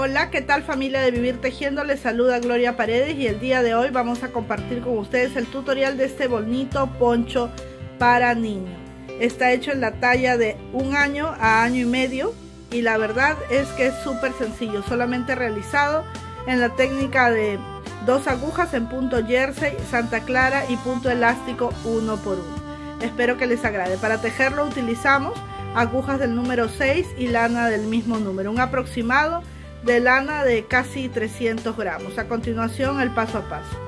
Hola, ¿qué tal familia de Vivir Tejiendo? Les saluda Gloria Paredes y el día de hoy vamos a compartir con ustedes el tutorial de este bonito poncho para niños Está hecho en la talla de un año a año y medio y la verdad es que es súper sencillo, solamente realizado en la técnica de dos agujas en punto jersey, Santa Clara y punto elástico uno por uno. Espero que les agrade. Para tejerlo utilizamos agujas del número 6 y lana del mismo número, un aproximado de lana de casi 300 gramos. A continuación el paso a paso.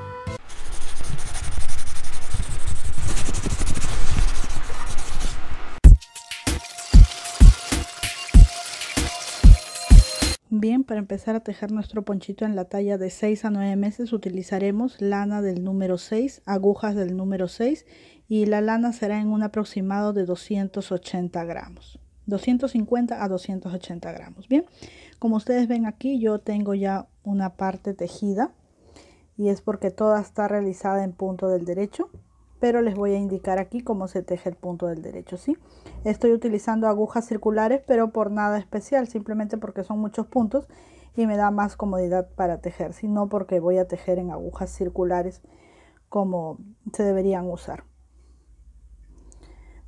Bien, para empezar a tejer nuestro ponchito en la talla de 6 a 9 meses utilizaremos lana del número 6, agujas del número 6 y la lana será en un aproximado de 280 gramos. 250 a 280 gramos. Bien, como ustedes ven aquí, yo tengo ya una parte tejida y es porque toda está realizada en punto del derecho pero les voy a indicar aquí cómo se teje el punto del derecho, ¿sí? Estoy utilizando agujas circulares, pero por nada especial, simplemente porque son muchos puntos y me da más comodidad para tejer, sino porque voy a tejer en agujas circulares como se deberían usar.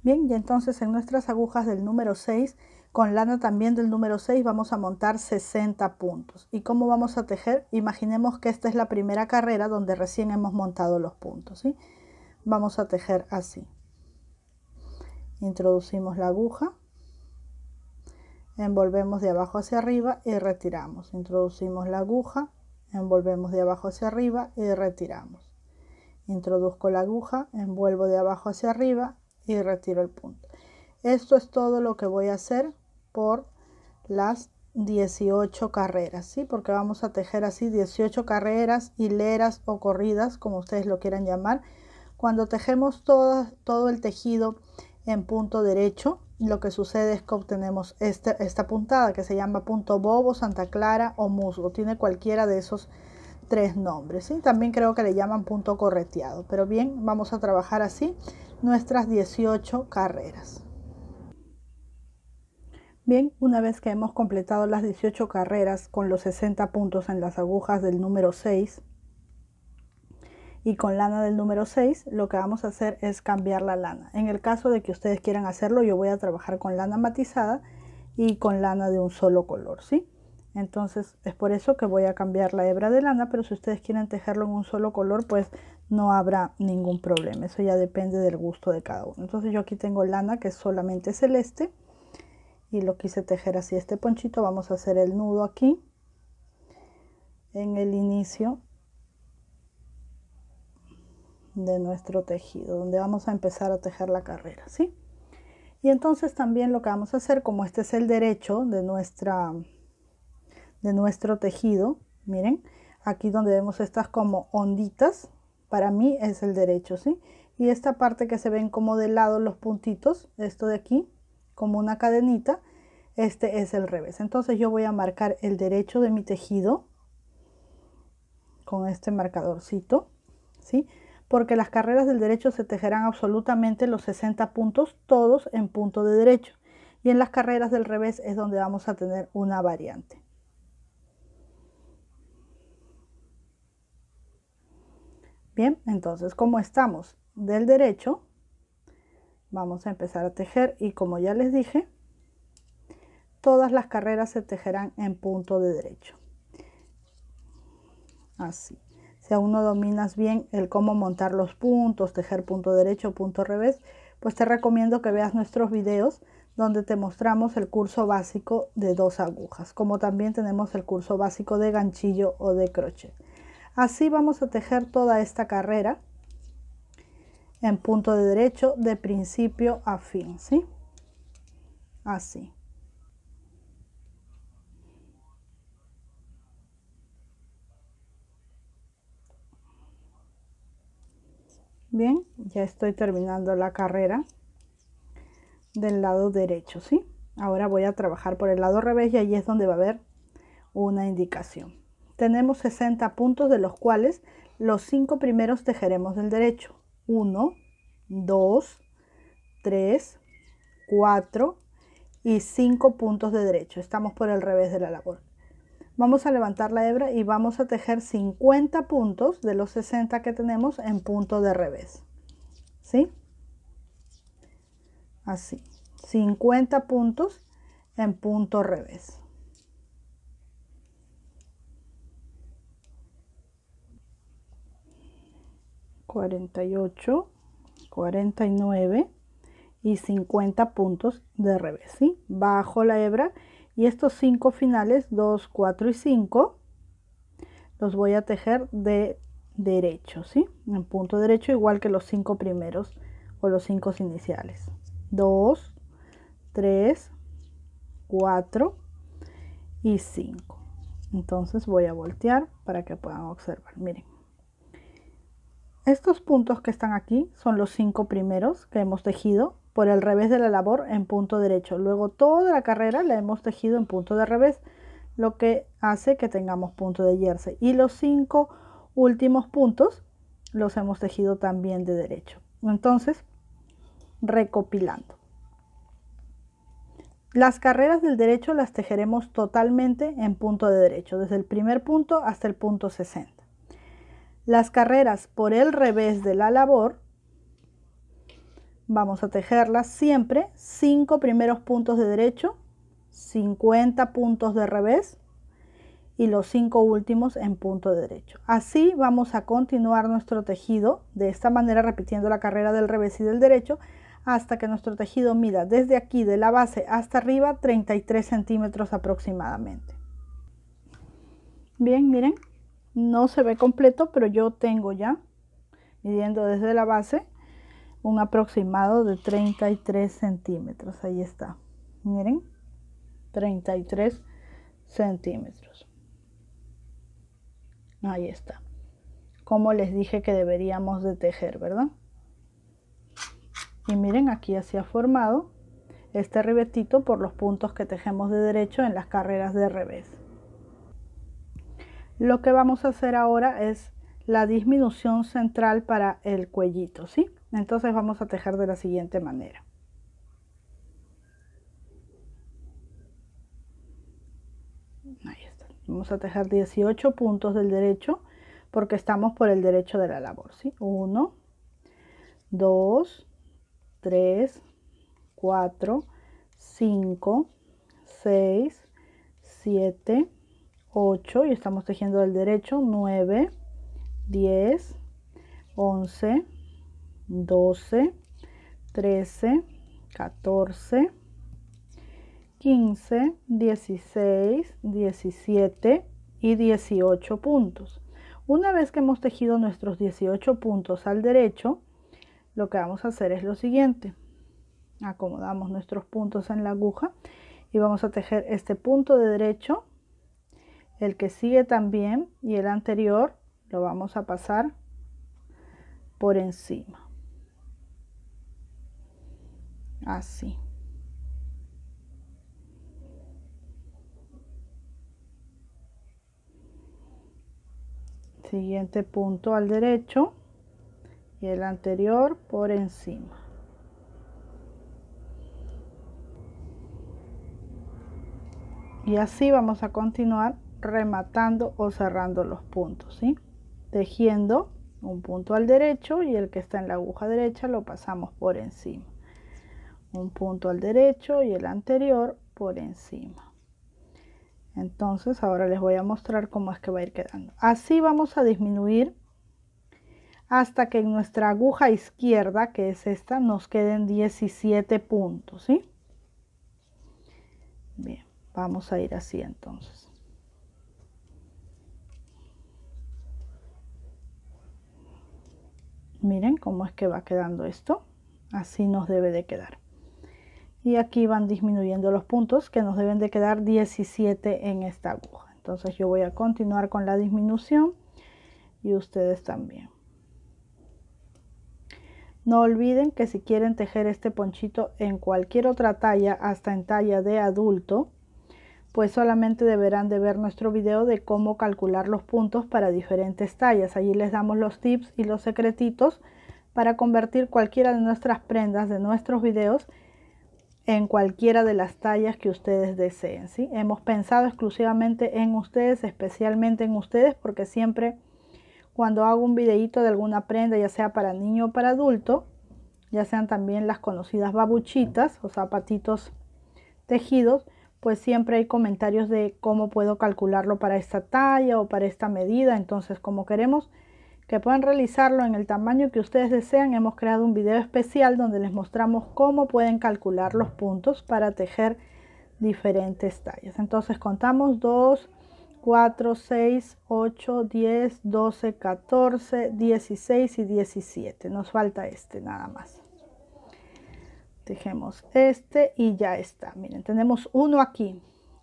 Bien, y entonces en nuestras agujas del número 6 con lana también del número 6 vamos a montar 60 puntos. ¿Y cómo vamos a tejer? Imaginemos que esta es la primera carrera donde recién hemos montado los puntos. Vamos a tejer así. Introducimos la aguja, envolvemos de abajo hacia arriba y retiramos. Introducimos la aguja, envolvemos de abajo hacia arriba y retiramos. Introduzco la aguja, envuelvo de abajo hacia arriba y retiro el punto. Esto es todo lo que voy a hacer por las 18 carreras, ¿sí? Porque vamos a tejer así 18 carreras, hileras o corridas, como ustedes lo quieran llamar. Cuando tejemos todo, todo el tejido en punto derecho, lo que sucede es que obtenemos este, esta puntada que se llama punto bobo, Santa Clara o musgo. Tiene cualquiera de esos tres nombres, ¿sí? También creo que le llaman punto correteado. Pero bien, vamos a trabajar así nuestras 18 carreras. Bien, una vez que hemos completado las 18 carreras con los 60 puntos en las agujas del número 6 y con lana del número 6, lo que vamos a hacer es cambiar la lana. En el caso de que ustedes quieran hacerlo, yo voy a trabajar con lana matizada y con lana de un solo color, ¿sí? Entonces es por eso que voy a cambiar la hebra de lana, pero si ustedes quieren tejerlo en un solo color, pues no habrá ningún problema. Eso ya depende del gusto de cada uno. Entonces yo aquí tengo lana que es solamente celeste y lo quise tejer así este ponchito vamos a hacer el nudo aquí en el inicio de nuestro tejido donde vamos a empezar a tejer la carrera sí y entonces también lo que vamos a hacer como este es el derecho de nuestra de nuestro tejido miren aquí donde vemos estas como onditas para mí es el derecho sí y esta parte que se ven como de lado los puntitos esto de aquí como una cadenita, este es el revés. Entonces yo voy a marcar el derecho de mi tejido con este marcadorcito, ¿sí? Porque las carreras del derecho se tejerán absolutamente los 60 puntos, todos en punto de derecho. Y en las carreras del revés es donde vamos a tener una variante. Bien, entonces como estamos del derecho, vamos a empezar a tejer y como ya les dije todas las carreras se tejerán en punto de derecho así si aún no dominas bien el cómo montar los puntos tejer punto derecho punto revés pues te recomiendo que veas nuestros videos donde te mostramos el curso básico de dos agujas como también tenemos el curso básico de ganchillo o de crochet así vamos a tejer toda esta carrera en punto de derecho de principio a fin, ¿sí? Así. Bien, ya estoy terminando la carrera del lado derecho, ¿sí? Ahora voy a trabajar por el lado revés y ahí es donde va a haber una indicación. Tenemos 60 puntos de los cuales los cinco primeros tejeremos del derecho. 1, 2, 3, 4 y 5 puntos de derecho. Estamos por el revés de la labor. Vamos a levantar la hebra y vamos a tejer 50 puntos de los 60 que tenemos en punto de revés. ¿Sí? Así. 50 puntos en punto revés. 48, 49 y 50 puntos de revés, ¿sí? Bajo la hebra y estos cinco finales, 2, 4 y 5, los voy a tejer de derecho, ¿sí? En punto derecho igual que los cinco primeros o los cinco iniciales. 2, 3, 4 y 5. Entonces voy a voltear para que puedan observar. Miren. Estos puntos que están aquí son los cinco primeros que hemos tejido por el revés de la labor en punto derecho. Luego toda la carrera la hemos tejido en punto de revés, lo que hace que tengamos punto de jersey. Y los cinco últimos puntos los hemos tejido también de derecho. Entonces, recopilando. Las carreras del derecho las tejeremos totalmente en punto de derecho, desde el primer punto hasta el punto 60 las carreras por el revés de la labor, vamos a tejerlas siempre, 5 primeros puntos de derecho, 50 puntos de revés y los cinco últimos en punto de derecho. Así vamos a continuar nuestro tejido, de esta manera repitiendo la carrera del revés y del derecho, hasta que nuestro tejido mida desde aquí de la base hasta arriba 33 centímetros aproximadamente. Bien, miren, no se ve completo, pero yo tengo ya, midiendo desde la base, un aproximado de 33 centímetros. Ahí está. Miren, 33 centímetros. Ahí está. Como les dije que deberíamos de tejer, ¿verdad? Y miren, aquí así ha formado este ribetito por los puntos que tejemos de derecho en las carreras de revés. Lo que vamos a hacer ahora es la disminución central para el cuellito, ¿sí? Entonces vamos a tejer de la siguiente manera. Ahí está. Vamos a tejer 18 puntos del derecho porque estamos por el derecho de la labor, ¿sí? 1, 2, 3, 4, 5, 6, 7, 8 y estamos tejiendo del derecho 9 10 11 12 13 14 15 16 17 y 18 puntos una vez que hemos tejido nuestros 18 puntos al derecho lo que vamos a hacer es lo siguiente acomodamos nuestros puntos en la aguja y vamos a tejer este punto de derecho el que sigue también y el anterior lo vamos a pasar por encima. Así. Siguiente punto al derecho y el anterior por encima. Y así vamos a continuar rematando o cerrando los puntos, ¿sí? Tejiendo un punto al derecho y el que está en la aguja derecha lo pasamos por encima. Un punto al derecho y el anterior por encima. Entonces ahora les voy a mostrar cómo es que va a ir quedando. Así vamos a disminuir hasta que en nuestra aguja izquierda, que es esta, nos queden 17 puntos, ¿sí? Bien, vamos a ir así entonces. miren cómo es que va quedando esto así nos debe de quedar y aquí van disminuyendo los puntos que nos deben de quedar 17 en esta aguja entonces yo voy a continuar con la disminución y ustedes también no olviden que si quieren tejer este ponchito en cualquier otra talla hasta en talla de adulto pues solamente deberán de ver nuestro video de cómo calcular los puntos para diferentes tallas. Allí les damos los tips y los secretitos para convertir cualquiera de nuestras prendas de nuestros videos en cualquiera de las tallas que ustedes deseen. Hemos pensado exclusivamente en ustedes, especialmente en ustedes, porque siempre cuando hago un videito de alguna prenda, ya sea para niño o para adulto, ya sean también las conocidas babuchitas o zapatitos tejidos, pues siempre hay comentarios de cómo puedo calcularlo para esta talla o para esta medida. Entonces, como queremos que puedan realizarlo en el tamaño que ustedes desean, hemos creado un video especial donde les mostramos cómo pueden calcular los puntos para tejer diferentes tallas. Entonces, contamos 2, 4, 6, 8, 10, 12, 14, 16 y 17. Nos falta este nada más tejemos este y ya está. Miren, tenemos uno aquí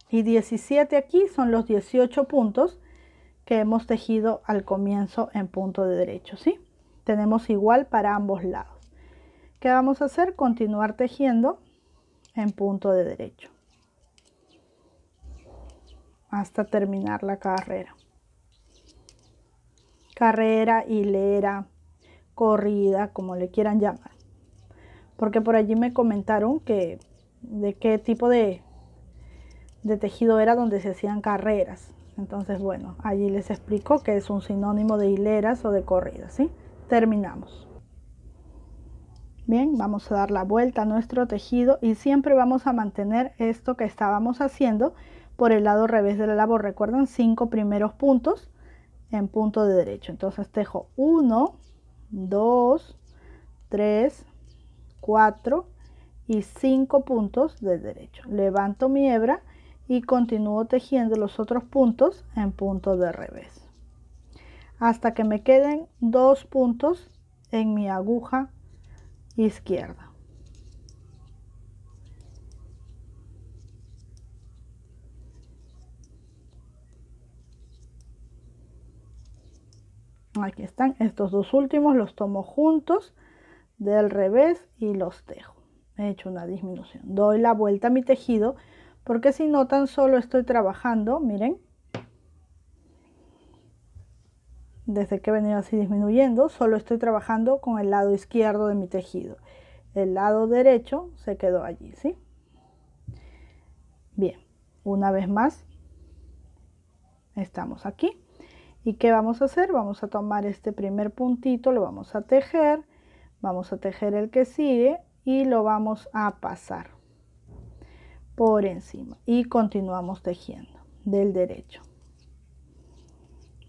y 17 aquí son los 18 puntos que hemos tejido al comienzo en punto de derecho, ¿sí? Tenemos igual para ambos lados. ¿Qué vamos a hacer? Continuar tejiendo en punto de derecho hasta terminar la carrera. Carrera, hilera, corrida, como le quieran llamar porque por allí me comentaron que de qué tipo de, tejido era donde se hacían carreras. Entonces, bueno, allí les explico que es un sinónimo de hileras o de corridas, ¿sí? Terminamos. Bien, vamos a dar la vuelta a nuestro tejido y siempre vamos a mantener esto que estábamos haciendo por el lado revés de la labor. Recuerdan, cinco primeros puntos en punto de derecho. Entonces tejo uno, dos, tres... 4 y 5 puntos de derecho. Levanto mi hebra y continúo tejiendo los otros puntos en punto de revés. Hasta que me queden dos puntos en mi aguja izquierda. aquí están estos dos últimos los tomo juntos del revés y los dejo. He hecho una disminución. Doy la vuelta a mi tejido porque si no tan solo estoy trabajando, miren, desde que he venido así disminuyendo, solo estoy trabajando con el lado izquierdo de mi tejido. El lado derecho se quedó allí, ¿sí? Bien, una vez más, estamos aquí. ¿Y qué vamos a hacer? Vamos a tomar este primer puntito, lo vamos a tejer Vamos a tejer el que sigue y lo vamos a pasar por encima y continuamos tejiendo del derecho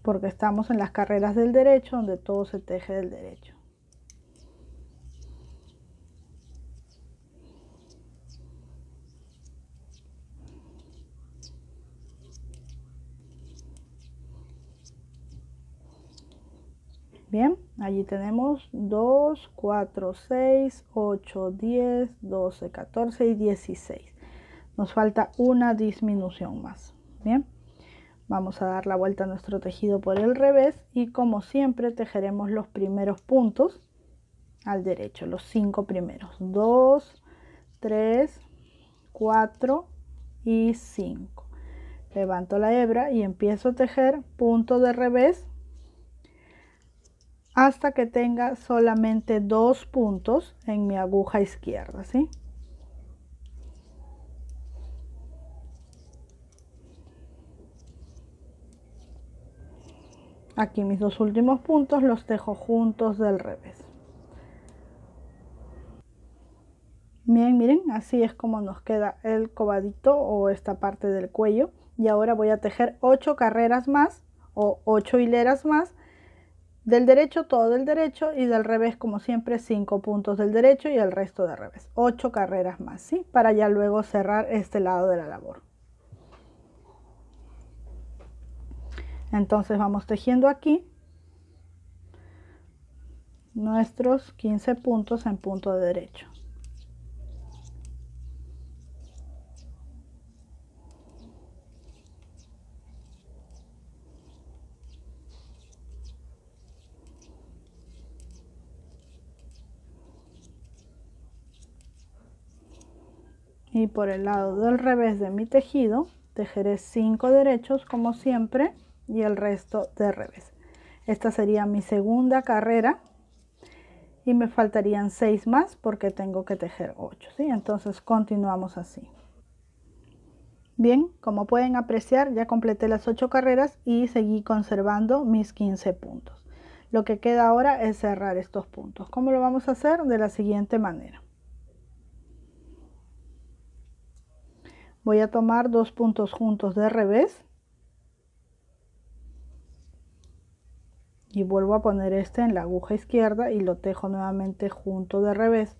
porque estamos en las carreras del derecho donde todo se teje del derecho Bien, allí tenemos 2, 4, 6, 8, 10, 12, 14 y 16. Nos falta una disminución más. Bien, vamos a dar la vuelta a nuestro tejido por el revés y como siempre tejeremos los primeros puntos al derecho, los 5 primeros. 2, 3, 4 y 5. Levanto la hebra y empiezo a tejer punto de revés hasta que tenga solamente dos puntos en mi aguja izquierda, ¿sí? Aquí mis dos últimos puntos los tejo juntos del revés. Bien, miren, así es como nos queda el cobadito o esta parte del cuello. Y ahora voy a tejer ocho carreras más o ocho hileras más del derecho todo del derecho y del revés como siempre cinco puntos del derecho y el resto de revés. ocho carreras más, ¿sí? Para ya luego cerrar este lado de la labor. Entonces vamos tejiendo aquí nuestros 15 puntos en punto de derecho. y por el lado del revés de mi tejido tejeré 5 derechos como siempre y el resto de revés esta sería mi segunda carrera y me faltarían 6 más porque tengo que tejer 8 ¿sí? entonces continuamos así bien como pueden apreciar ya completé las 8 carreras y seguí conservando mis 15 puntos lo que queda ahora es cerrar estos puntos. ¿Cómo lo vamos a hacer? De la siguiente manera. voy a tomar dos puntos juntos de revés y vuelvo a poner este en la aguja izquierda y lo tejo nuevamente junto de revés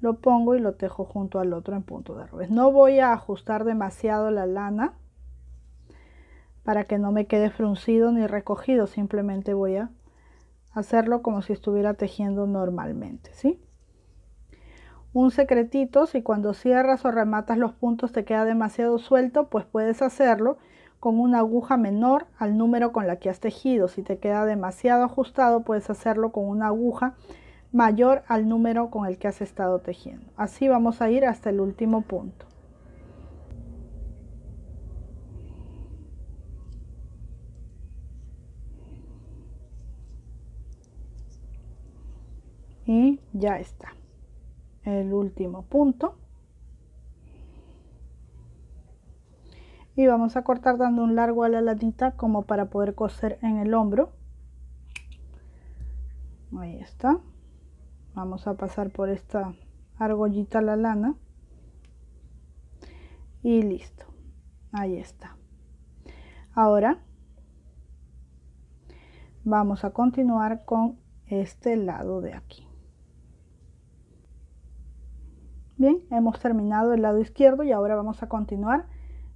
lo pongo y lo tejo junto al otro en punto de revés no voy a ajustar demasiado la lana para que no me quede fruncido ni recogido simplemente voy a hacerlo como si estuviera tejiendo normalmente sí un secretito, si cuando cierras o rematas los puntos te queda demasiado suelto, pues puedes hacerlo con una aguja menor al número con la que has tejido. Si te queda demasiado ajustado, puedes hacerlo con una aguja mayor al número con el que has estado tejiendo. Así vamos a ir hasta el último punto. Y ya está el último punto y vamos a cortar dando un largo a la latita como para poder coser en el hombro ahí está vamos a pasar por esta argollita la lana y listo ahí está ahora vamos a continuar con este lado de aquí Bien, hemos terminado el lado izquierdo y ahora vamos a continuar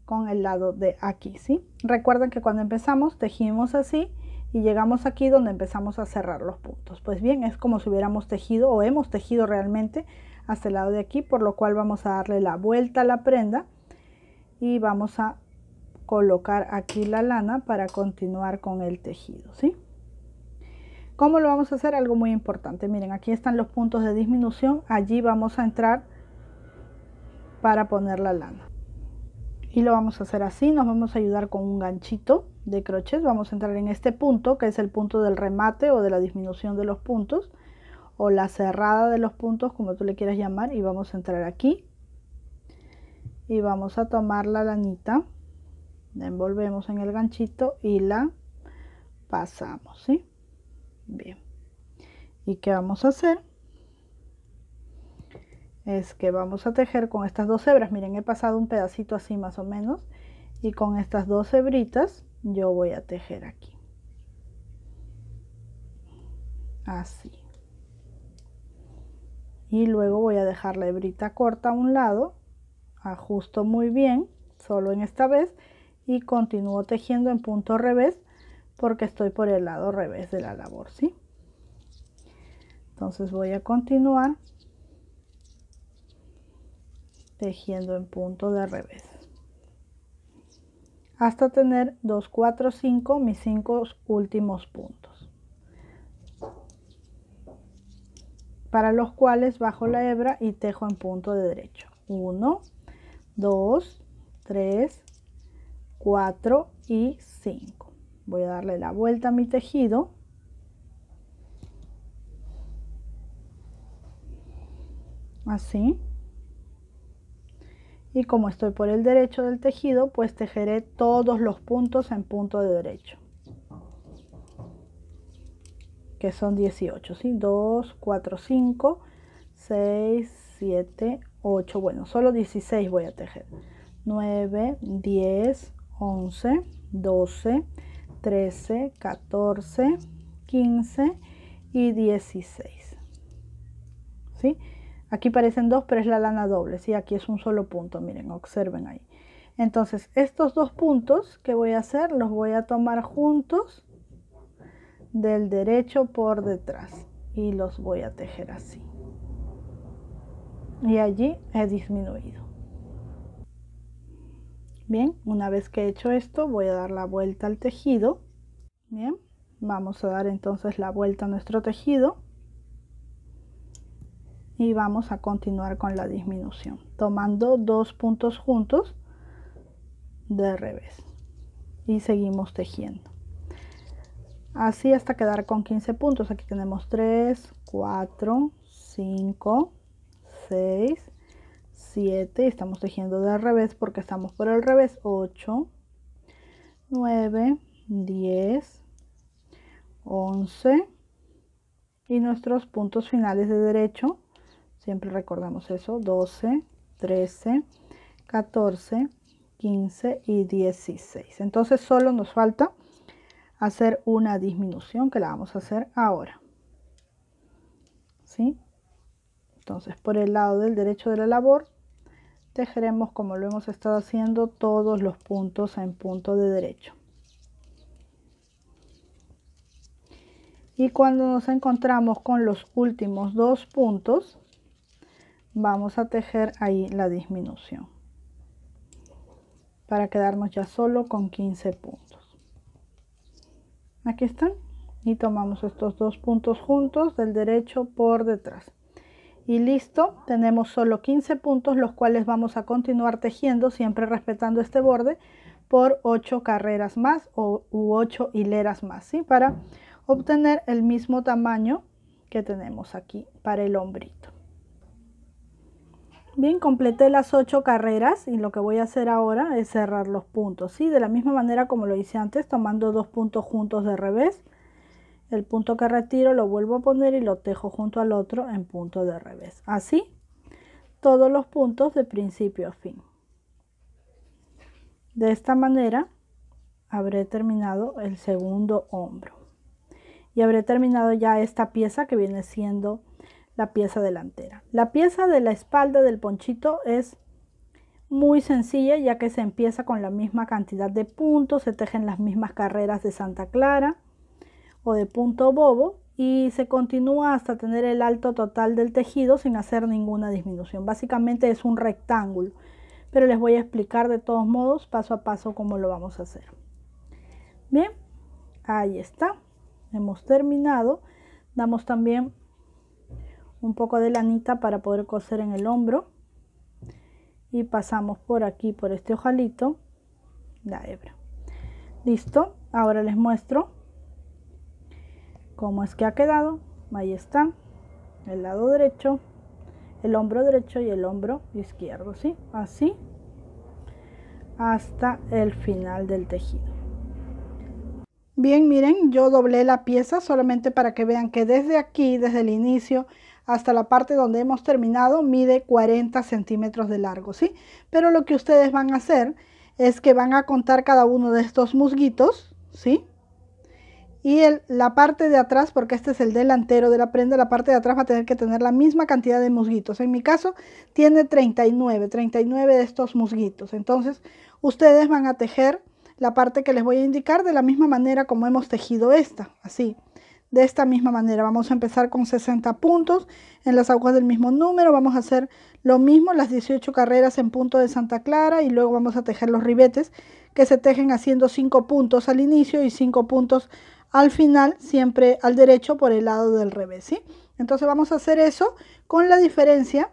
con el lado de aquí, ¿sí? Recuerden que cuando empezamos tejimos así y llegamos aquí donde empezamos a cerrar los puntos. Pues bien, es como si hubiéramos tejido o hemos tejido realmente hasta el lado de aquí, por lo cual vamos a darle la vuelta a la prenda y vamos a colocar aquí la lana para continuar con el tejido, ¿sí? ¿Cómo lo vamos a hacer? Algo muy importante. Miren, aquí están los puntos de disminución. Allí vamos a entrar para poner la lana y lo vamos a hacer así nos vamos a ayudar con un ganchito de crochet vamos a entrar en este punto que es el punto del remate o de la disminución de los puntos o la cerrada de los puntos como tú le quieras llamar y vamos a entrar aquí y vamos a tomar la lanita la envolvemos en el ganchito y la pasamos ¿sí? bien y qué vamos a hacer es que vamos a tejer con estas dos hebras miren he pasado un pedacito así más o menos y con estas dos hebritas yo voy a tejer aquí así y luego voy a dejar la hebrita corta a un lado ajusto muy bien solo en esta vez y continúo tejiendo en punto revés porque estoy por el lado revés de la labor sí entonces voy a continuar tejiendo en punto de revés hasta tener 2 4 5 mis 5 últimos puntos para los cuales bajo la hebra y tejo en punto de derecho 1 2 3 4 y 5 voy a darle la vuelta a mi tejido así y como estoy por el derecho del tejido, pues tejeré todos los puntos en punto de derecho. Que son 18, ¿sí? 2, 4, 5, 6, 7, 8. Bueno, solo 16 voy a tejer. 9, 10, 11, 12, 13, 14, 15 y 16. ¿Sí? Aquí parecen dos, pero es la lana doble, si Aquí es un solo punto, miren, observen ahí. Entonces, estos dos puntos que voy a hacer, los voy a tomar juntos del derecho por detrás y los voy a tejer así. Y allí he disminuido. Bien, una vez que he hecho esto, voy a dar la vuelta al tejido. Bien, vamos a dar entonces la vuelta a nuestro tejido y vamos a continuar con la disminución tomando dos puntos juntos de revés y seguimos tejiendo así hasta quedar con 15 puntos aquí tenemos 3 4 5 6 7 estamos tejiendo de revés porque estamos por el revés 8 9 10 11 y nuestros puntos finales de derecho siempre recordamos eso, 12, 13, 14, 15 y 16. Entonces solo nos falta hacer una disminución que la vamos a hacer ahora. ¿Sí? Entonces por el lado del derecho de la labor tejeremos como lo hemos estado haciendo todos los puntos en punto de derecho. Y cuando nos encontramos con los últimos dos puntos, vamos a tejer ahí la disminución para quedarnos ya solo con 15 puntos aquí están y tomamos estos dos puntos juntos del derecho por detrás y listo tenemos solo 15 puntos los cuales vamos a continuar tejiendo siempre respetando este borde por 8 carreras más o, u 8 hileras más ¿sí? para obtener el mismo tamaño que tenemos aquí para el hombrito Bien, completé las ocho carreras y lo que voy a hacer ahora es cerrar los puntos, ¿sí? De la misma manera como lo hice antes, tomando dos puntos juntos de revés. El punto que retiro lo vuelvo a poner y lo tejo junto al otro en punto de revés. Así, todos los puntos de principio a fin. De esta manera, habré terminado el segundo hombro. Y habré terminado ya esta pieza que viene siendo la pieza delantera. La pieza de la espalda del ponchito es muy sencilla ya que se empieza con la misma cantidad de puntos, se tejen las mismas carreras de Santa Clara o de punto bobo y se continúa hasta tener el alto total del tejido sin hacer ninguna disminución. Básicamente es un rectángulo, pero les voy a explicar de todos modos paso a paso cómo lo vamos a hacer. Bien, ahí está, hemos terminado. Damos también un poco de lanita para poder coser en el hombro y pasamos por aquí por este ojalito la hebra listo ahora les muestro cómo es que ha quedado ahí está el lado derecho el hombro derecho y el hombro izquierdo ¿sí? así hasta el final del tejido bien miren yo doblé la pieza solamente para que vean que desde aquí desde el inicio hasta la parte donde hemos terminado mide 40 centímetros de largo, ¿sí? Pero lo que ustedes van a hacer es que van a contar cada uno de estos musguitos, ¿sí? Y la parte de atrás, porque este es el delantero de la prenda, la parte de atrás va a tener que tener la misma cantidad de musguitos. En mi caso tiene 39, 39 de estos musguitos. Entonces ustedes van a tejer la parte que les voy a indicar de la misma manera como hemos tejido esta, así de esta misma manera. Vamos a empezar con 60 puntos en las aguas del mismo número. Vamos a hacer lo mismo, las 18 carreras en punto de Santa Clara y luego vamos a tejer los ribetes que se tejen haciendo 5 puntos al inicio y 5 puntos al final, siempre al derecho por el lado del revés. ¿sí? Entonces vamos a hacer eso con la diferencia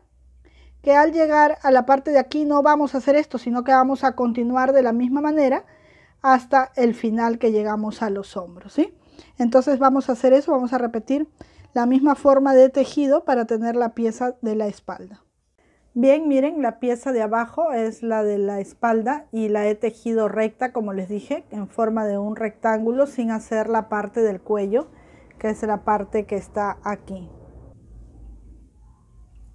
que al llegar a la parte de aquí no vamos a hacer esto, sino que vamos a continuar de la misma manera hasta el final que llegamos a los hombros. ¿sí? Entonces vamos a hacer eso, vamos a repetir la misma forma de tejido para tener la pieza de la espalda. Bien, miren, la pieza de abajo es la de la espalda y la he tejido recta, como les dije, en forma de un rectángulo sin hacer la parte del cuello, que es la parte que está aquí.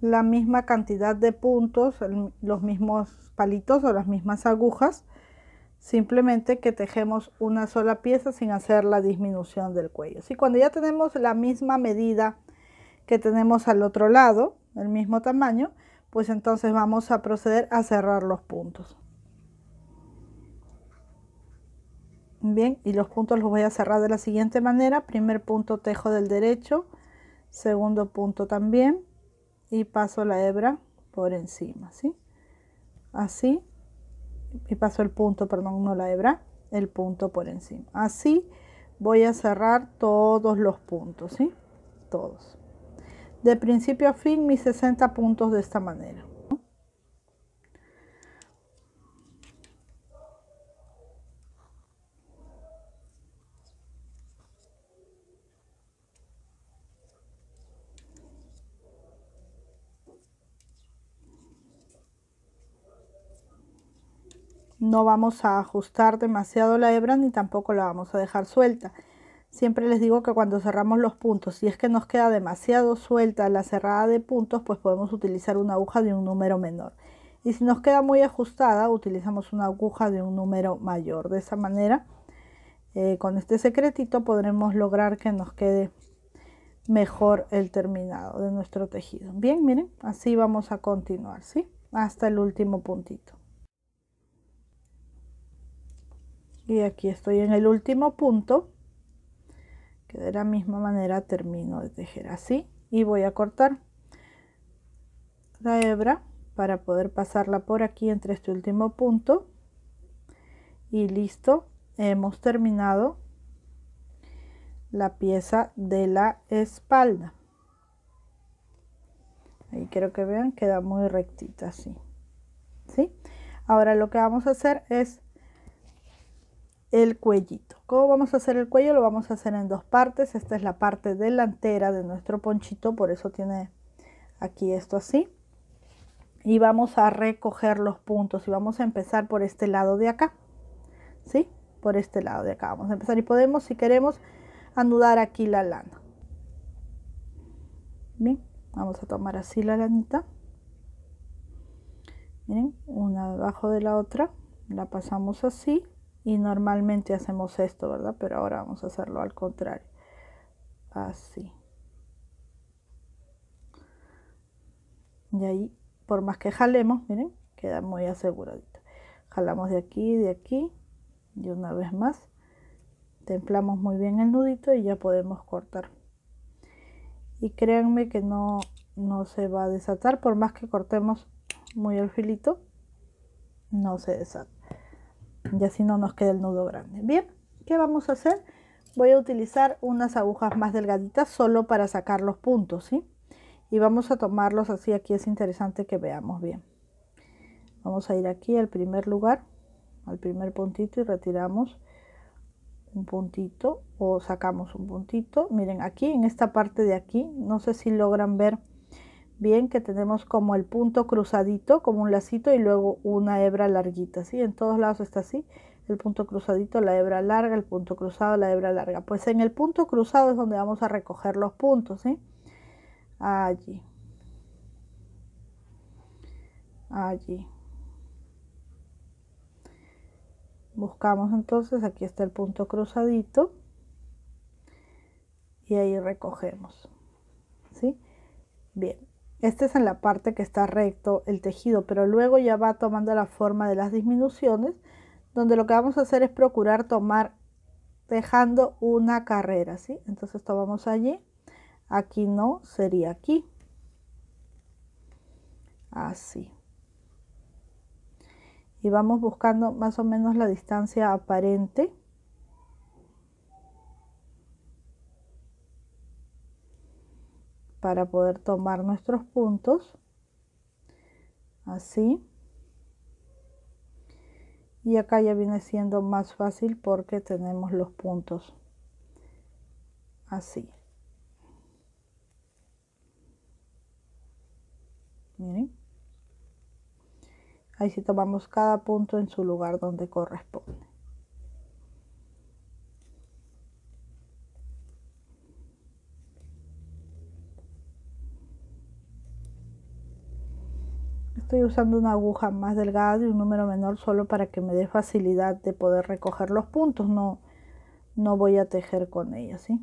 La misma cantidad de puntos, los mismos palitos o las mismas agujas Simplemente que tejemos una sola pieza sin hacer la disminución del cuello. y cuando ya tenemos la misma medida que tenemos al otro lado, el mismo tamaño, pues entonces vamos a proceder a cerrar los puntos. Bien, y los puntos los voy a cerrar de la siguiente manera. Primer punto tejo del derecho, segundo punto también y paso la hebra por encima, ¿sí? Así y paso el punto, perdón, no la hebra, el punto por encima. Así voy a cerrar todos los puntos, ¿sí? Todos. De principio a fin, mis 60 puntos de esta manera. No vamos a ajustar demasiado la hebra ni tampoco la vamos a dejar suelta. Siempre les digo que cuando cerramos los puntos, si es que nos queda demasiado suelta la cerrada de puntos, pues podemos utilizar una aguja de un número menor. Y si nos queda muy ajustada, utilizamos una aguja de un número mayor. De esa manera, eh, con este secretito podremos lograr que nos quede mejor el terminado de nuestro tejido. Bien, miren, así vamos a continuar, ¿sí? Hasta el último puntito. y aquí estoy en el último punto que de la misma manera termino de tejer así y voy a cortar la hebra para poder pasarla por aquí entre este último punto y listo hemos terminado la pieza de la espalda ahí quiero que vean queda muy rectita así ¿sí? ahora lo que vamos a hacer es el cuellito. ¿Cómo vamos a hacer el cuello? Lo vamos a hacer en dos partes. Esta es la parte delantera de nuestro ponchito, por eso tiene aquí esto así. Y vamos a recoger los puntos y vamos a empezar por este lado de acá. ¿Sí? Por este lado de acá vamos a empezar y podemos, si queremos, anudar aquí la lana. Bien, vamos a tomar así la lanita. Miren, una debajo de la otra. La pasamos así y normalmente hacemos esto, ¿verdad? Pero ahora vamos a hacerlo al contrario. Así. Y ahí, por más que jalemos, miren, queda muy aseguradito. Jalamos de aquí, de aquí. Y una vez más, templamos muy bien el nudito y ya podemos cortar. Y créanme que no, no se va a desatar, por más que cortemos muy el filito, no se desata y así no nos queda el nudo grande. Bien, ¿qué vamos a hacer? Voy a utilizar unas agujas más delgaditas solo para sacar los puntos, ¿sí? Y vamos a tomarlos así, aquí es interesante que veamos bien. Vamos a ir aquí al primer lugar, al primer puntito y retiramos un puntito o sacamos un puntito. Miren, aquí en esta parte de aquí, no sé si logran ver bien que tenemos como el punto cruzadito como un lacito y luego una hebra larguita ¿sí? en todos lados está así el punto cruzadito la hebra larga el punto cruzado la hebra larga pues en el punto cruzado es donde vamos a recoger los puntos ¿sí? allí allí buscamos entonces aquí está el punto cruzadito y ahí recogemos ¿sí? bien este es en la parte que está recto el tejido, pero luego ya va tomando la forma de las disminuciones, donde lo que vamos a hacer es procurar tomar dejando una carrera, ¿sí? Entonces tomamos allí, aquí no, sería aquí. Así. Y vamos buscando más o menos la distancia aparente. para poder tomar nuestros puntos así y acá ya viene siendo más fácil porque tenemos los puntos así miren ahí sí tomamos cada punto en su lugar donde corresponde Estoy usando una aguja más delgada y un número menor solo para que me dé facilidad de poder recoger los puntos. No, no voy a tejer con ella, ¿sí?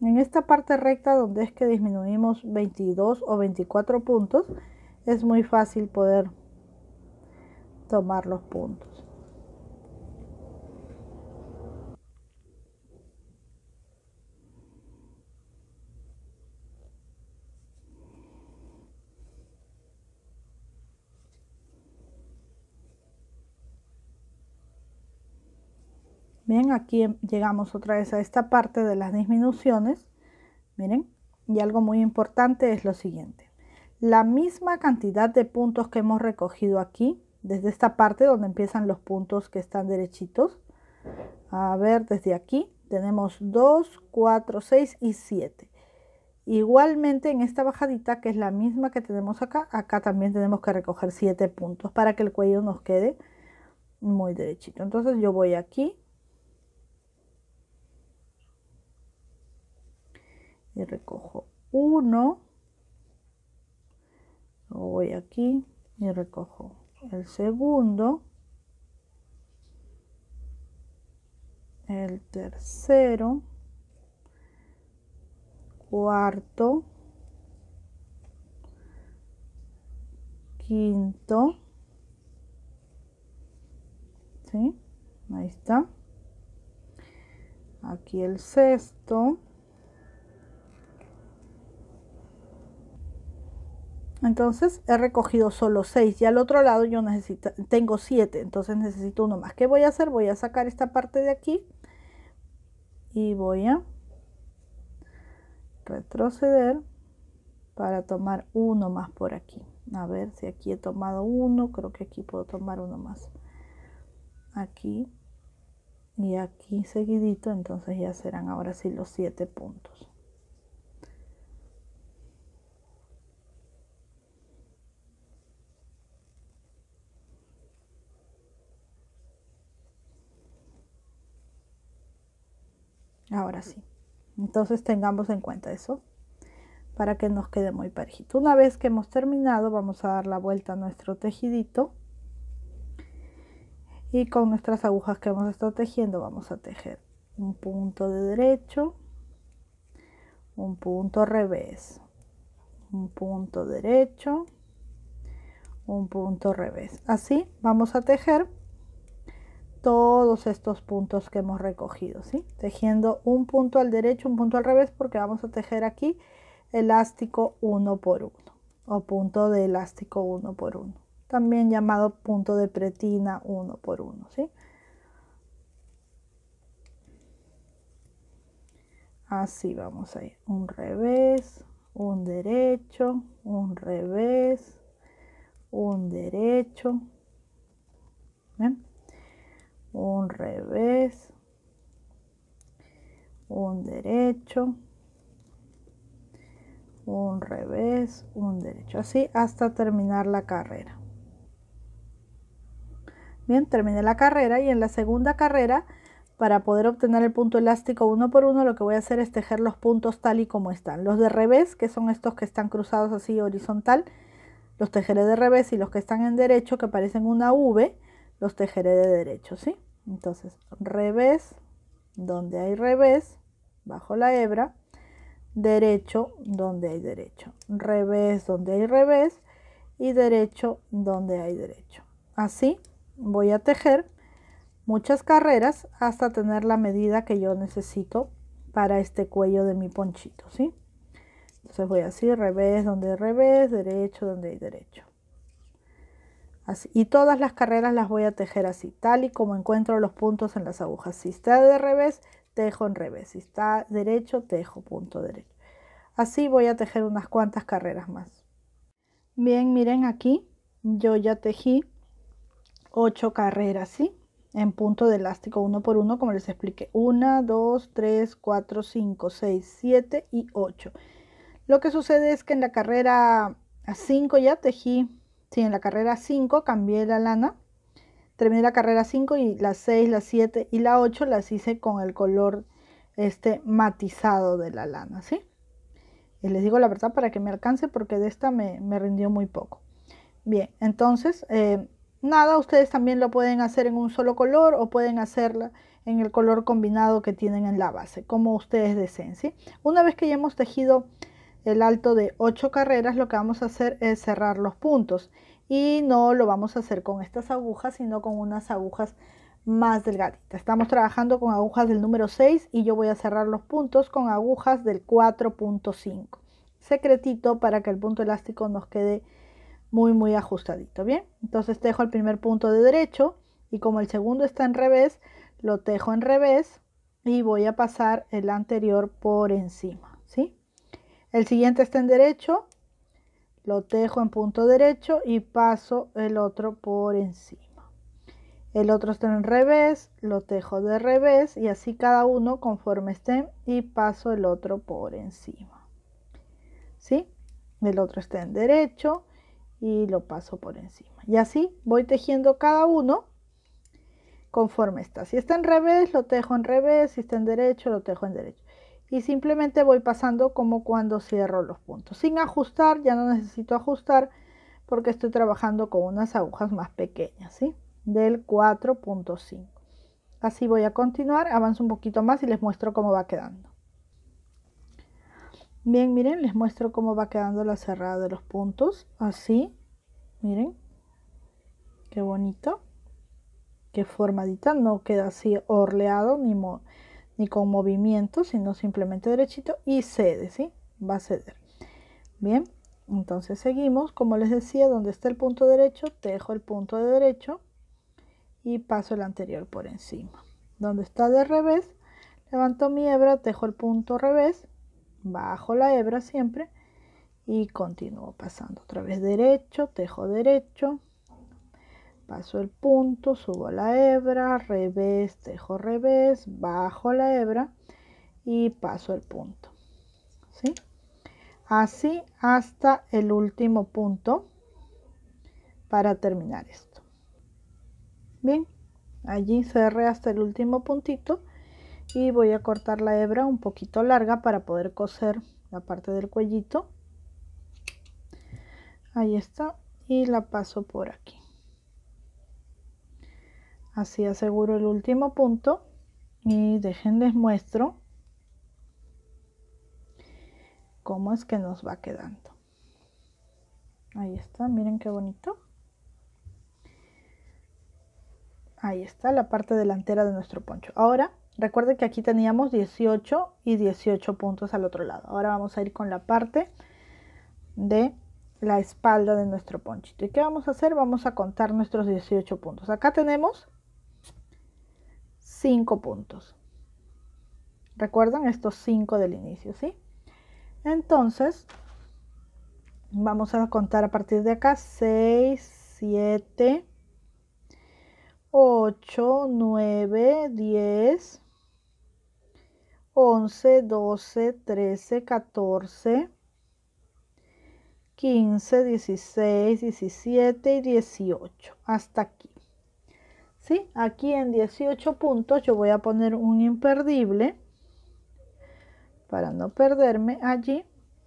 En esta parte recta donde es que disminuimos 22 o 24 puntos, es muy fácil poder tomar los puntos. aquí em, llegamos otra vez a esta parte de las disminuciones. Miren, y algo muy importante es lo siguiente. La misma cantidad de puntos que hemos recogido aquí, desde esta parte donde empiezan los puntos que están derechitos. A ver, desde aquí tenemos 2, 4, 6 y 7. Igualmente en esta bajadita, que es la misma que tenemos acá, acá también tenemos que recoger 7 puntos para que el cuello nos quede muy derechito. Entonces yo voy aquí, y recojo uno voy aquí y recojo el segundo el tercero cuarto quinto ¿sí? ahí está aquí el sexto Entonces he recogido solo 6 y al otro lado yo necesito, tengo 7, entonces necesito uno más. ¿Qué voy a hacer? Voy a sacar esta parte de aquí y voy a retroceder para tomar uno más por aquí. A ver si aquí he tomado uno, creo que aquí puedo tomar uno más. Aquí y aquí seguidito, entonces ya serán ahora sí los 7 puntos. Ahora sí. Entonces tengamos en cuenta eso para que nos quede muy parejito. Una vez que hemos terminado, vamos a dar la vuelta a nuestro tejidito. Y con nuestras agujas que hemos estado tejiendo, vamos a tejer un punto de derecho, un punto revés, un punto derecho, un punto revés. Así vamos a tejer todos estos puntos que hemos recogido, ¿sí? Tejiendo un punto al derecho, un punto al revés, porque vamos a tejer aquí elástico uno por uno o punto de elástico uno por uno, también llamado punto de pretina uno por uno, ¿sí? Así vamos a ir, un revés, un derecho, un revés, un derecho, ¿Ven? un revés, un derecho, un revés, un derecho, así hasta terminar la carrera. Bien, terminé la carrera y en la segunda carrera, para poder obtener el punto elástico uno por uno, lo que voy a hacer es tejer los puntos tal y como están. Los de revés, que son estos que están cruzados así horizontal, los tejeré de revés y los que están en derecho, que parecen una V, los tejeré de derecho, ¿sí? Entonces, revés, donde hay revés, bajo la hebra, derecho, donde hay derecho, revés, donde hay revés, y derecho, donde hay derecho. Así voy a tejer muchas carreras hasta tener la medida que yo necesito para este cuello de mi ponchito, ¿sí? Entonces voy así, revés, donde hay revés, derecho, donde hay derecho y todas las carreras las voy a tejer así, tal y como encuentro los puntos en las agujas. Si está de revés, tejo en revés. Si está derecho, tejo punto derecho. Así voy a tejer unas cuantas carreras más. Bien, miren aquí, yo ya tejí 8 carreras, ¿sí? En punto de elástico, uno por uno, como les expliqué. 1, 2, 3, 4, 5, 6, 7 y 8. Lo que sucede es que en la carrera 5 ya tejí Sí, en la carrera 5 cambié la lana. Terminé la carrera 5 y las 6, la 7 y la 8 las hice con el color este matizado de la lana, ¿sí? Y les digo la verdad para que me alcance porque de esta me, rindió muy poco. Bien, entonces, eh, nada, ustedes también lo pueden hacer en un solo color o pueden hacerla en el color combinado que tienen en la base, como ustedes deseen, ¿sí? Una vez que ya hemos tejido el alto de 8 carreras, lo que vamos a hacer es cerrar los puntos y no lo vamos a hacer con estas agujas, sino con unas agujas más delgaditas. Estamos trabajando con agujas del número 6 y yo voy a cerrar los puntos con agujas del 4.5. Secretito para que el punto elástico nos quede muy muy ajustadito, ¿bien? Entonces tejo el primer punto de derecho y como el segundo está en revés, lo tejo en revés y voy a pasar el anterior por encima, ¿sí? El siguiente está en derecho, lo tejo en punto derecho y paso el otro por encima. El otro está en revés, lo tejo de revés y así cada uno conforme estén y paso el otro por encima. ¿Sí? El otro está en derecho y lo paso por encima. Y así voy tejiendo cada uno conforme está. Si está en revés, lo tejo en revés. Si está en derecho, lo tejo en derecho y simplemente voy pasando como cuando cierro los puntos. Sin ajustar, ya no necesito ajustar porque estoy trabajando con unas agujas más pequeñas, ¿sí? Del 4.5. Así voy a continuar, avanzo un poquito más y les muestro cómo va quedando. Bien, miren, les muestro cómo va quedando la cerrada de los puntos, así, miren, qué bonito, qué formadita, no queda así orleado ni, con movimiento, sino simplemente derechito y cede, si Va a ceder. Bien, entonces seguimos, como les decía, donde está el punto derecho, tejo el punto de derecho y paso el anterior por encima. Donde está de revés, levanto mi hebra, tejo el punto revés, bajo la hebra siempre y continúo pasando otra vez derecho, tejo derecho, paso el punto, subo la hebra, revés, tejo revés, bajo la hebra y paso el punto. ¿sí? Así hasta el último punto para terminar esto. Bien, allí cerré hasta el último puntito y voy a cortar la hebra un poquito larga para poder coser la parte del cuellito. Ahí está y la paso por aquí así aseguro el último punto y dejen les muestro cómo es que nos va quedando ahí está miren qué bonito ahí está la parte delantera de nuestro poncho ahora recuerden que aquí teníamos 18 y 18 puntos al otro lado ahora vamos a ir con la parte de la espalda de nuestro ponchito. ¿Y qué vamos a hacer? Vamos a contar nuestros 18 puntos. Acá tenemos 5 puntos. Recuerdan estos 5 del inicio, ¿sí? Entonces, vamos a contar a partir de acá 6, 7, 8, 9, 10, 11, 12, 13, 14, 15, 16, 17 y 18. Hasta aquí. Aquí en 18 puntos yo voy a poner un imperdible para no perderme allí.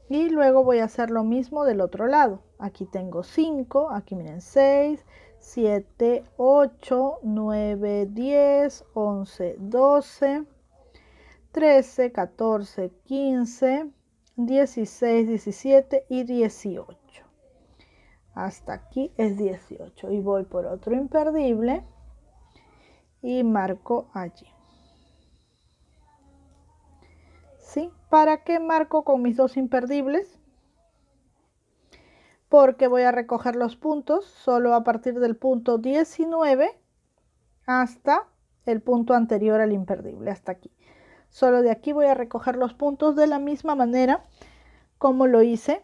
Y luego voy a hacer lo mismo del otro lado. Aquí tengo 5, aquí miren 6, 7, 8, 9, 10, 11, 12, 13, 14, 15, 16, 17 y 18. Hasta aquí es 18 y voy por otro imperdible y marco allí. ¿Sí? ¿Para qué marco con mis dos imperdibles? Porque voy a recoger los puntos solo a partir del punto 19 hasta el punto anterior al imperdible, hasta aquí. Solo de aquí voy a recoger los puntos de la misma manera como lo hice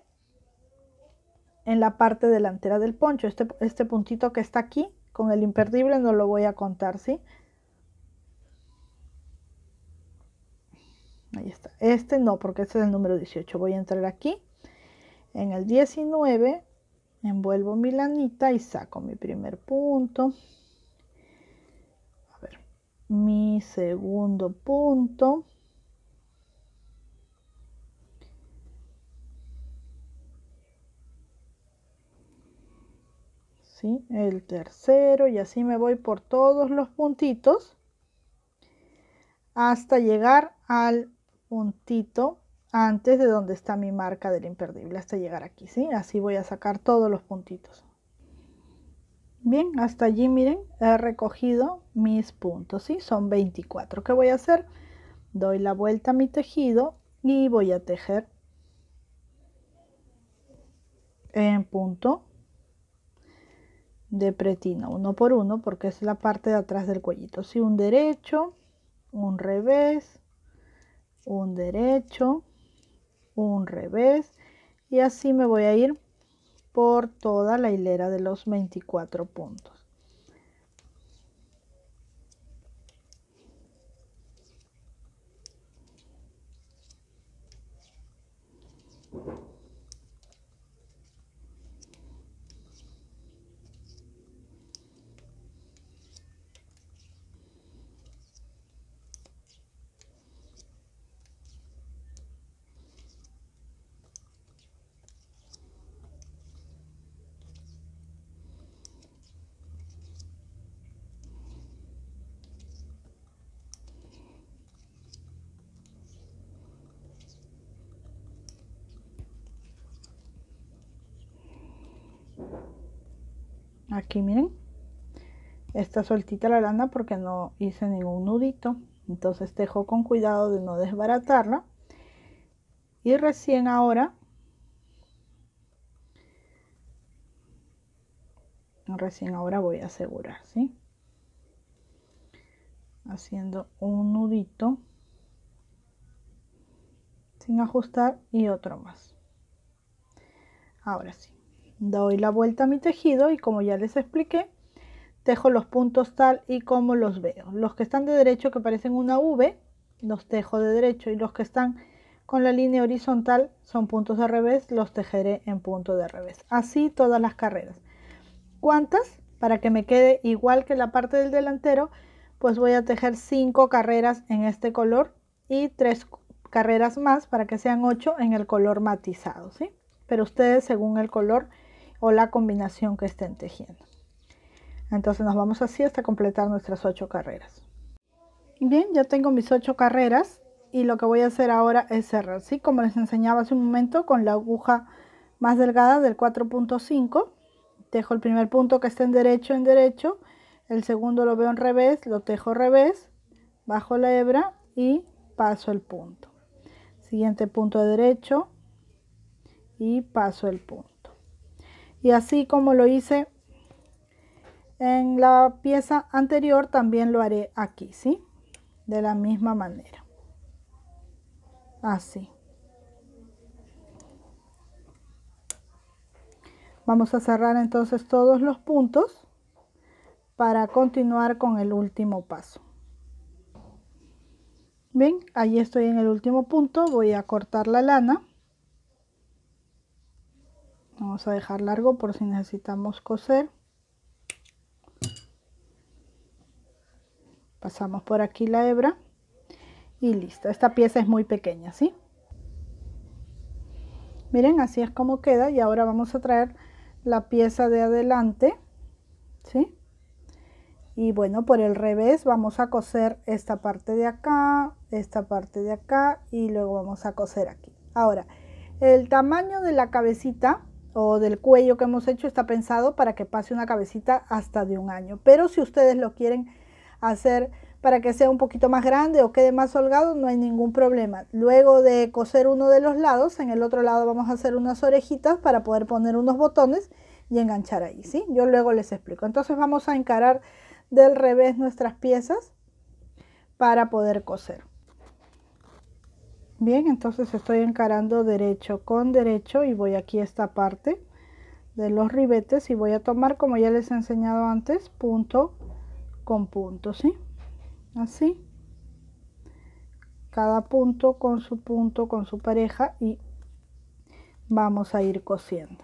en la parte delantera del poncho. Este, este puntito que está aquí con el imperdible no lo voy a contar, ¿sí? Ahí está. Este no, porque este es el número 18. Voy a entrar aquí. En el 19 envuelvo mi lanita y saco mi primer punto. A ver, mi segundo punto. ¿sí? el tercero y así me voy por todos los puntitos hasta llegar al puntito antes de donde está mi marca del imperdible hasta llegar aquí ¿sí? así voy a sacar todos los puntitos bien hasta allí miren he recogido mis puntos ¿sí? son 24 ¿qué voy a hacer? doy la vuelta a mi tejido y voy a tejer en punto de pretina, uno por uno, porque es la parte de atrás del cuellito. Si un derecho, un revés, un derecho, un revés, y así me voy a ir por toda la hilera de los 24 puntos. aquí miren está sueltita la lana porque no hice ningún nudito entonces tejo con cuidado de no desbaratarla y recién ahora recién ahora voy a asegurar ¿sí? haciendo un nudito sin ajustar y otro más ahora sí Doy la vuelta a mi tejido y como ya les expliqué, tejo los puntos tal y como los veo. Los que están de derecho que parecen una V, los tejo de derecho y los que están con la línea horizontal son puntos de revés, los tejeré en punto de revés. Así todas las carreras. ¿Cuántas? Para que me quede igual que la parte del delantero, pues voy a tejer 5 carreras en este color y 3 carreras más para que sean 8 en el color matizado, ¿sí? Pero ustedes según el color o la combinación que estén tejiendo. Entonces nos vamos así hasta completar nuestras ocho carreras. Bien, ya tengo mis ocho carreras y lo que voy a hacer ahora es cerrar, Así Como les enseñaba hace un momento con la aguja más delgada del 4.5. Tejo el primer punto que esté en derecho, en derecho. El segundo lo veo en revés, lo tejo revés, bajo la hebra y paso el punto. Siguiente punto de derecho y paso el punto. Y así como lo hice en la pieza anterior, también lo haré aquí, ¿sí? De la misma manera. Así. Vamos a cerrar entonces todos los puntos para continuar con el último paso. Bien, ahí estoy en el último punto. Voy a cortar la lana vamos a dejar largo por si necesitamos coser pasamos por aquí la hebra y listo esta pieza es muy pequeña sí miren así es como queda y ahora vamos a traer la pieza de adelante sí y bueno por el revés vamos a coser esta parte de acá esta parte de acá y luego vamos a coser aquí ahora el tamaño de la cabecita o del cuello que hemos hecho está pensado para que pase una cabecita hasta de un año. Pero si ustedes lo quieren hacer para que sea un poquito más grande o quede más holgado, no hay ningún problema. Luego de coser uno de los lados, en el otro lado vamos a hacer unas orejitas para poder poner unos botones y enganchar ahí, ¿sí? Yo luego les explico. Entonces vamos a encarar del revés nuestras piezas para poder coser. Bien, entonces estoy encarando derecho con derecho y voy aquí a esta parte de los ribetes y voy a tomar como ya les he enseñado antes, punto con punto, ¿sí? Así. Cada punto con su punto, con su pareja y vamos a ir cosiendo.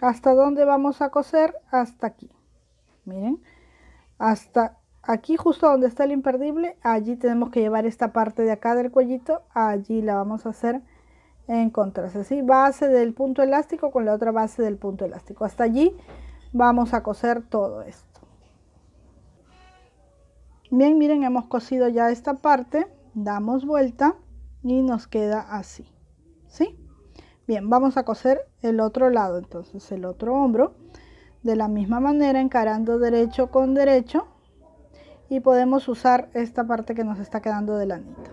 ¿Hasta dónde vamos a coser? Hasta aquí. Miren, hasta aquí justo donde está el imperdible, allí tenemos que llevar esta parte de acá del cuellito, allí la vamos a hacer en contraste, ¿sí? base del punto elástico con la otra base del punto elástico. Hasta allí vamos a coser todo esto. Bien, miren, hemos cosido ya esta parte, damos vuelta y nos queda así, ¿sí? Bien, vamos a coser el otro lado, entonces el otro hombro, de la misma manera, encarando derecho con derecho, y podemos usar esta parte que nos está quedando de lanita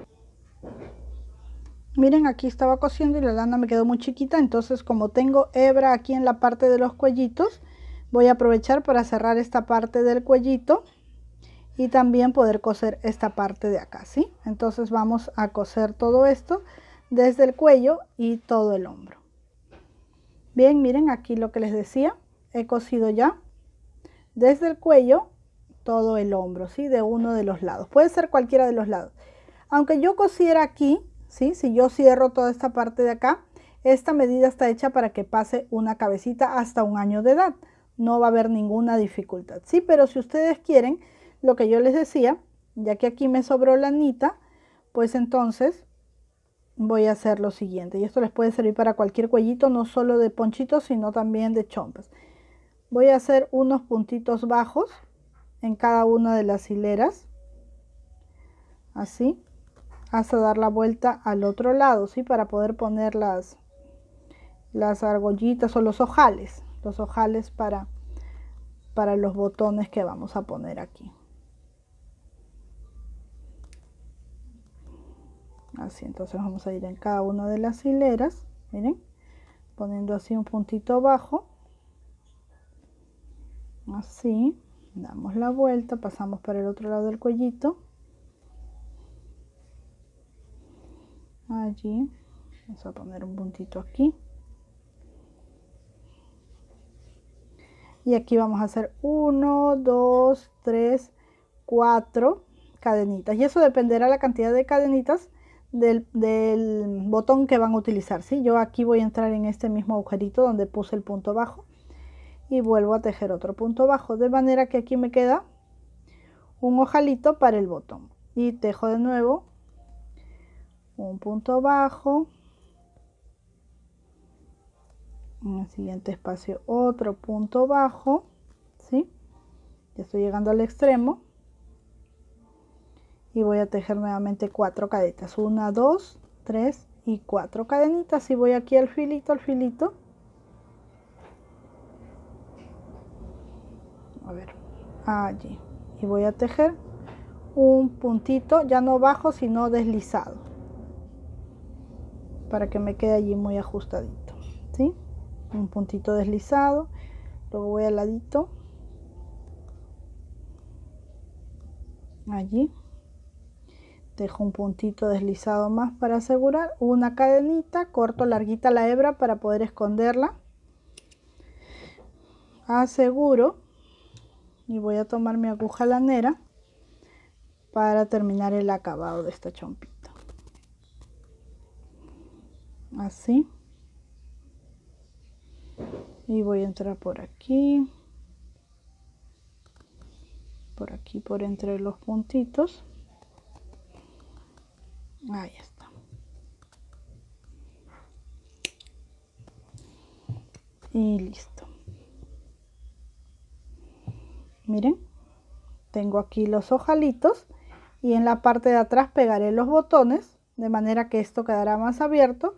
miren aquí estaba cosiendo y la lana me quedó muy chiquita entonces como tengo hebra aquí en la parte de los cuellitos voy a aprovechar para cerrar esta parte del cuellito y también poder coser esta parte de acá sí entonces vamos a coser todo esto desde el cuello y todo el hombro bien miren aquí lo que les decía he cosido ya desde el cuello todo el hombro, ¿sí? De uno de los lados. Puede ser cualquiera de los lados. Aunque yo cosiera aquí, ¿sí? Si yo cierro toda esta parte de acá, esta medida está hecha para que pase una cabecita hasta un año de edad. No va a haber ninguna dificultad, ¿sí? Pero si ustedes quieren, lo que yo les decía, ya que aquí me sobró la anita, pues entonces voy a hacer lo siguiente. Y esto les puede servir para cualquier cuellito, no solo de ponchitos, sino también de chompas. Voy a hacer unos puntitos bajos en cada una de las hileras así hasta dar la vuelta al otro lado sí para poder poner las las argollitas o los ojales los ojales para para los botones que vamos a poner aquí así entonces vamos a ir en cada una de las hileras miren poniendo así un puntito bajo así damos la vuelta pasamos para el otro lado del cuellito allí vamos a poner un puntito aquí y aquí vamos a hacer 1 2 3 4 cadenitas y eso dependerá la cantidad de cadenitas del, botón que van a utilizar ¿sí? yo aquí voy a entrar en este mismo agujerito donde puse el punto bajo y vuelvo a tejer otro punto bajo de manera que aquí me queda un ojalito para el botón y tejo de nuevo un punto bajo en el siguiente espacio otro punto bajo ¿sí? ya estoy llegando al extremo y voy a tejer nuevamente cuatro cadetas una dos tres y cuatro cadenitas y voy aquí al filito al filito a ver allí y voy a tejer un puntito ya no bajo sino deslizado para que me quede allí muy ajustadito ¿sí? un puntito deslizado luego voy al ladito allí dejo un puntito deslizado más para asegurar una cadenita corto larguita la hebra para poder esconderla aseguro y voy a tomar mi aguja lanera para terminar el acabado de esta chompita así y voy a entrar por aquí por aquí por entre los puntitos ahí está y listo miren tengo aquí los ojalitos y en la parte de atrás pegaré los botones de manera que esto quedará más abierto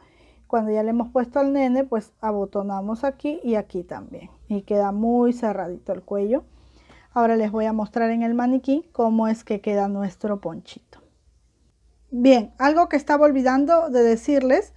cuando ya le hemos puesto al nene pues abotonamos aquí y aquí también y queda muy cerradito el cuello ahora les voy a mostrar en el maniquí cómo es que queda nuestro ponchito bien algo que estaba olvidando de decirles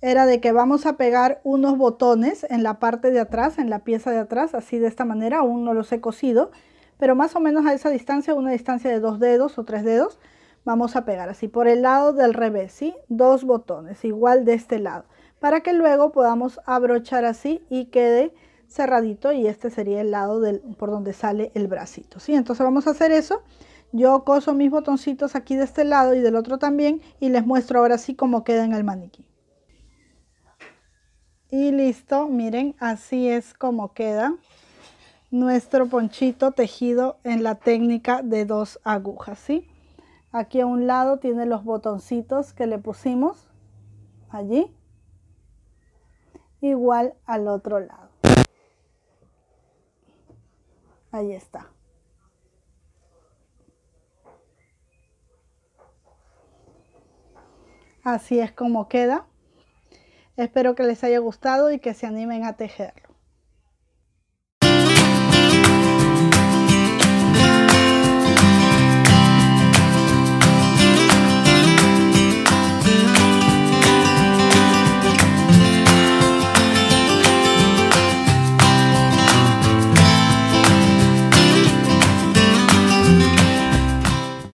era de que vamos a pegar unos botones en la parte de atrás en la pieza de atrás así de esta manera aún no los he cosido pero más o menos a esa distancia, una distancia de dos dedos o tres dedos, vamos a pegar así por el lado del revés, ¿sí? Dos botones, igual de este lado, para que luego podamos abrochar así y quede cerradito y este sería el lado del, por donde sale el bracito, ¿sí? Entonces vamos a hacer eso. Yo coso mis botoncitos aquí de este lado y del otro también y les muestro ahora sí cómo queda en el maniquí. Y listo, miren, así es como queda nuestro ponchito tejido en la técnica de dos agujas, ¿sí? Aquí a un lado tiene los botoncitos que le pusimos allí. Igual al otro lado. Ahí está. Así es como queda. Espero que les haya gustado y que se animen a tejerlo.